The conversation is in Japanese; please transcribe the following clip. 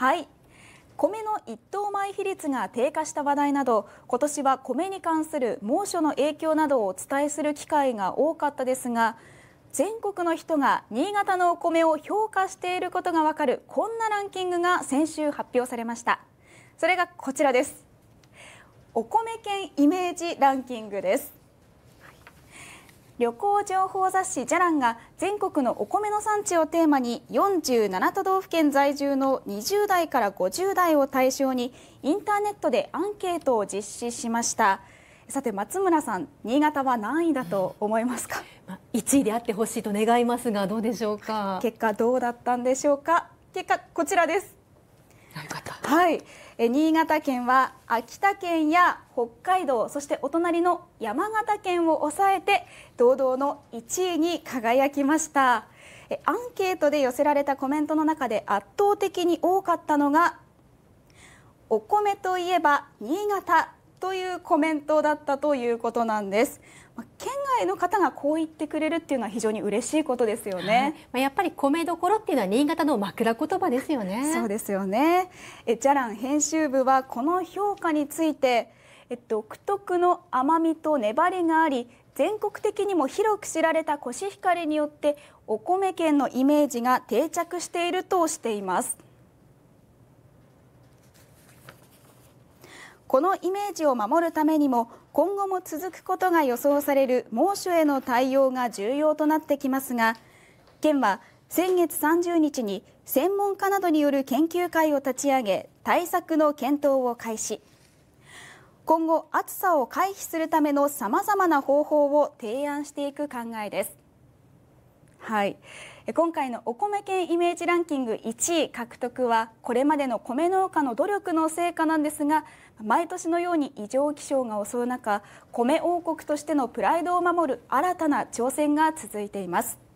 はい米の一等米比率が低下した話題など今年は米に関する猛暑の影響などをお伝えする機会が多かったですが全国の人が新潟のお米を評価していることがわかるこんなランキングが先週発表されましたそれがこちらですお米県イメージランキングです旅行情報雑誌「ジャランが全国のお米の産地をテーマに47都道府県在住の20代から50代を対象にインターネットでアンケートを実施しましたさて松村さん新潟は何位だと思いますか、うん、1位であってほしいと願いますがどうでしょうか結果どうだったんでしょうか結果こちらですはい、え新潟県は秋田県や北海道そしてお隣の山形県を抑えて堂々の1位に輝きましたえアンケートで寄せられたコメントの中で圧倒的に多かったのがお米といえば新潟というコメントだったということなんです。県外の方がこう言ってくれるっていうのは非常に嬉しいことですよね。ま、あ、やっぱり米どころっていうのは新潟の枕言葉ですよね。そうですよね。えじゃらん編集部はこの評価について、え独特の甘みと粘りがあり、全国的にも広く知られたコシヒカリによってお米県のイメージが定着しているとしています。このイメージを守るためにも今後も続くことが予想される猛暑への対応が重要となってきますが県は先月30日に専門家などによる研究会を立ち上げ対策の検討を開始今後暑さを回避するためのさまざまな方法を提案していく考えですはい今回のお米券イメージランキング1位獲得はこれまでの米農家の努力の成果なんですが毎年のように異常気象が襲う中米王国としてのプライドを守る新たな挑戦が続いています。